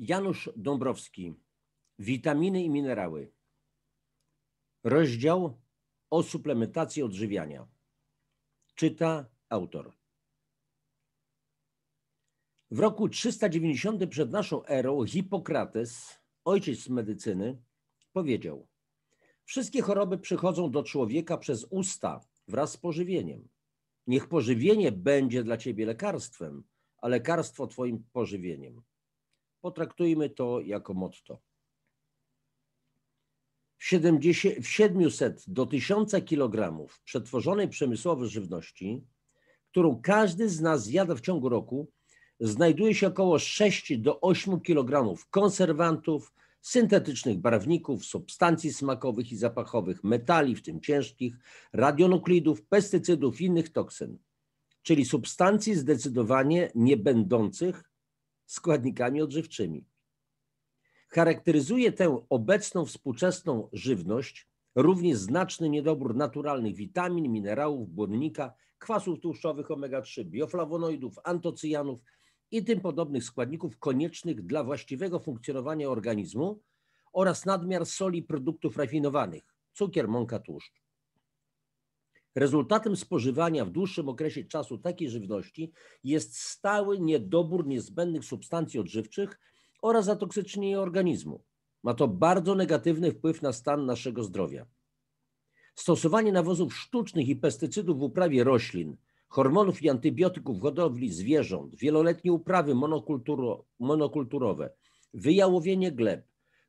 Janusz Dąbrowski, Witaminy i minerały. Rozdział o suplementacji odżywiania. Czyta autor. W roku 390 przed naszą erą Hipokrates, ojciec medycyny, powiedział: Wszystkie choroby przychodzą do człowieka przez usta wraz z pożywieniem. Niech pożywienie będzie dla ciebie lekarstwem, a lekarstwo twoim pożywieniem. Potraktujmy to jako motto. W, 70, w 700 do 1000 kg przetworzonej przemysłowo żywności, którą każdy z nas zjada w ciągu roku, znajduje się około 6 do 8 kg konserwantów, syntetycznych barwników, substancji smakowych i zapachowych, metali, w tym ciężkich, radionuklidów, pestycydów i innych toksyn, czyli substancji zdecydowanie nie będących składnikami odżywczymi. Charakteryzuje tę obecną współczesną żywność również znaczny niedobór naturalnych witamin, minerałów, błonnika, kwasów tłuszczowych omega-3, bioflawonoidów, antocyjanów i tym podobnych składników koniecznych dla właściwego funkcjonowania organizmu oraz nadmiar soli produktów rafinowanych, cukier, mąka, tłuszcz. Rezultatem spożywania w dłuższym okresie czasu takiej żywności jest stały niedobór niezbędnych substancji odżywczych oraz zatoksycznienie organizmu. Ma to bardzo negatywny wpływ na stan naszego zdrowia. Stosowanie nawozów sztucznych i pestycydów w uprawie roślin, hormonów i antybiotyków w hodowli zwierząt, wieloletnie uprawy monokulturo, monokulturowe, wyjałowienie gleb,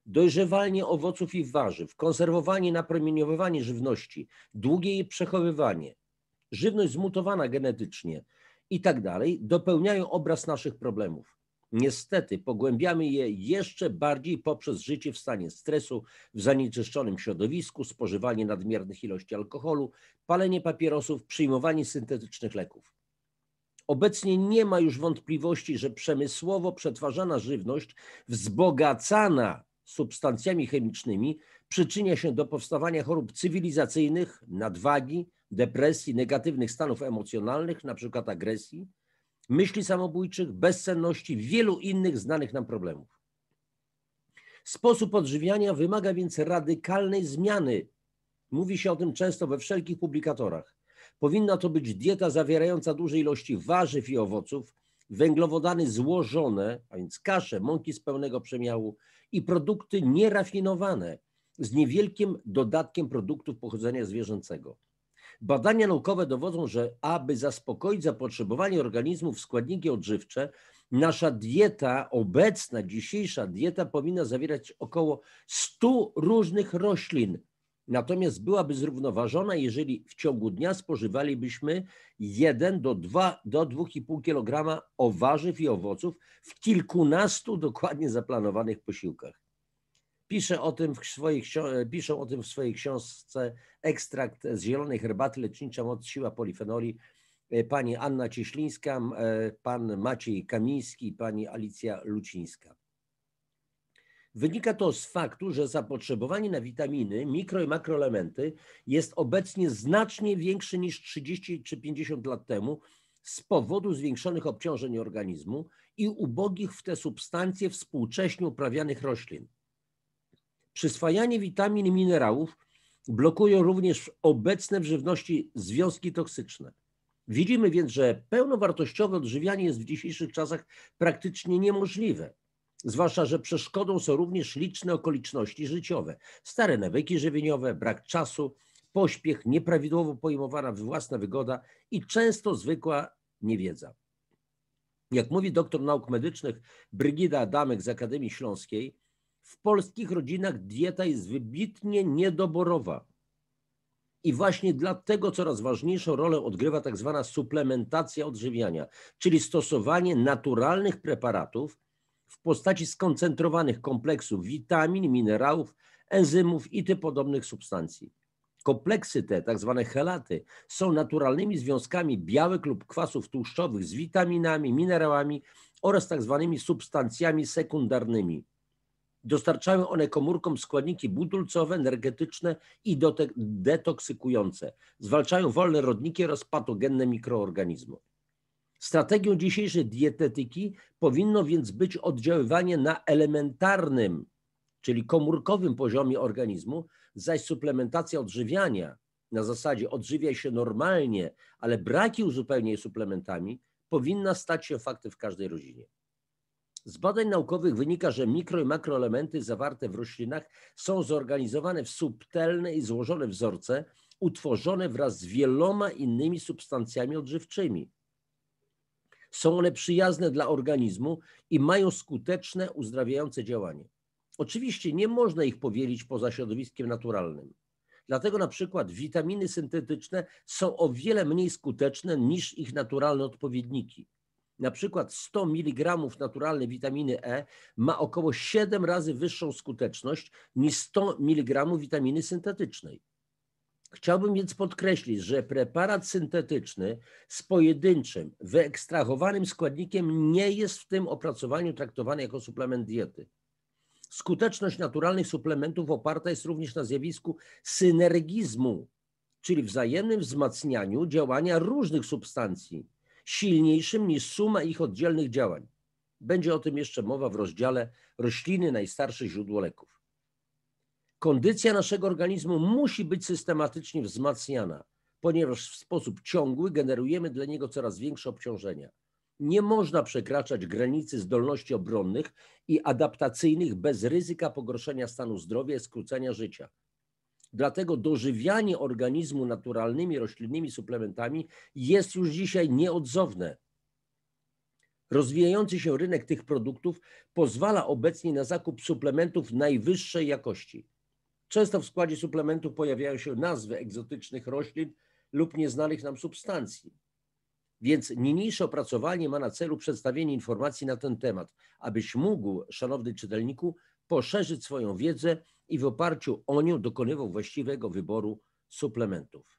dojrzewanie owoców i warzyw, konserwowanie i napromieniowywanie żywności, długie jej przechowywanie, żywność zmutowana genetycznie i tak dalej, dopełniają obraz naszych problemów. Niestety pogłębiamy je jeszcze bardziej poprzez życie w stanie stresu, w zanieczyszczonym środowisku, spożywanie nadmiernych ilości alkoholu, palenie papierosów, przyjmowanie syntetycznych leków. Obecnie nie ma już wątpliwości, że przemysłowo przetwarzana żywność, wzbogacana substancjami chemicznymi przyczynia się do powstawania chorób cywilizacyjnych, nadwagi, depresji, negatywnych stanów emocjonalnych, np. agresji, myśli samobójczych, bezsenności, wielu innych znanych nam problemów. Sposób odżywiania wymaga więc radykalnej zmiany. Mówi się o tym często we wszelkich publikatorach. Powinna to być dieta zawierająca duże ilości warzyw i owoców, węglowodany złożone, a więc kasze, mąki z pełnego przemiału i produkty nierafinowane z niewielkim dodatkiem produktów pochodzenia zwierzęcego. Badania naukowe dowodzą, że aby zaspokoić zapotrzebowanie organizmu w składniki odżywcze, nasza dieta, obecna, dzisiejsza dieta powinna zawierać około 100 różnych roślin, natomiast byłaby zrównoważona, jeżeli w ciągu dnia spożywalibyśmy 1 do 2 do 2,5 kg o warzyw i owoców w kilkunastu dokładnie zaplanowanych posiłkach. Pisze o tym w swojej, piszą o tym w swojej książce Ekstrakt z zielonej herbaty lecznicza moc siła polifenoli e, pani Anna Cieślińska, e, pan Maciej Kamiński, pani Alicja Lucińska. Wynika to z faktu, że zapotrzebowanie na witaminy, mikro i makroelementy jest obecnie znacznie większe niż 30 czy 50 lat temu z powodu zwiększonych obciążeń organizmu i ubogich w te substancje współcześnie uprawianych roślin. Przyswajanie witamin i minerałów blokują również obecne w żywności związki toksyczne. Widzimy więc, że pełnowartościowe odżywianie jest w dzisiejszych czasach praktycznie niemożliwe. Zwłaszcza, że przeszkodą są również liczne okoliczności życiowe, stare nawyki żywieniowe, brak czasu, pośpiech, nieprawidłowo pojmowana własna wygoda i często zwykła niewiedza. Jak mówi doktor nauk medycznych Brygida Adamek z Akademii Śląskiej, w polskich rodzinach dieta jest wybitnie niedoborowa. I właśnie dlatego coraz ważniejszą rolę odgrywa tak zwana suplementacja odżywiania, czyli stosowanie naturalnych preparatów, w postaci skoncentrowanych kompleksów witamin, minerałów, enzymów i tym podobnych substancji. Kompleksy te, tzw. Tak helaty, są naturalnymi związkami białek lub kwasów tłuszczowych z witaminami, minerałami oraz tzw. Tak substancjami sekundarnymi. Dostarczają one komórkom składniki budulcowe, energetyczne i detoksykujące. Zwalczają wolne rodniki oraz patogenne mikroorganizmy. Strategią dzisiejszej dietetyki powinno więc być oddziaływanie na elementarnym, czyli komórkowym poziomie organizmu, zaś suplementacja odżywiania na zasadzie odżywiaj się normalnie, ale braki uzupełniaj suplementami powinna stać się faktem w każdej rodzinie. Z badań naukowych wynika, że mikro i makroelementy zawarte w roślinach są zorganizowane w subtelne i złożone wzorce, utworzone wraz z wieloma innymi substancjami odżywczymi. Są one przyjazne dla organizmu i mają skuteczne uzdrawiające działanie. Oczywiście nie można ich powielić poza środowiskiem naturalnym. Dlatego na przykład witaminy syntetyczne są o wiele mniej skuteczne niż ich naturalne odpowiedniki. Na przykład 100 mg naturalnej witaminy E ma około 7 razy wyższą skuteczność niż 100 mg witaminy syntetycznej. Chciałbym więc podkreślić, że preparat syntetyczny z pojedynczym, wyekstrahowanym składnikiem nie jest w tym opracowaniu traktowany jako suplement diety. Skuteczność naturalnych suplementów oparta jest również na zjawisku synergizmu, czyli wzajemnym wzmacnianiu działania różnych substancji, silniejszym niż suma ich oddzielnych działań. Będzie o tym jeszcze mowa w rozdziale Rośliny najstarsze źródło leków. Kondycja naszego organizmu musi być systematycznie wzmacniana, ponieważ w sposób ciągły generujemy dla niego coraz większe obciążenia. Nie można przekraczać granicy zdolności obronnych i adaptacyjnych bez ryzyka pogorszenia stanu zdrowia i skrócenia życia. Dlatego dożywianie organizmu naturalnymi roślinnymi suplementami jest już dzisiaj nieodzowne. Rozwijający się rynek tych produktów pozwala obecnie na zakup suplementów najwyższej jakości. Często w składzie suplementu pojawiają się nazwy egzotycznych roślin lub nieznanych nam substancji. Więc niniejsze opracowanie ma na celu przedstawienie informacji na ten temat, abyś mógł, szanowny czytelniku, poszerzyć swoją wiedzę i w oparciu o nią dokonywał właściwego wyboru suplementów.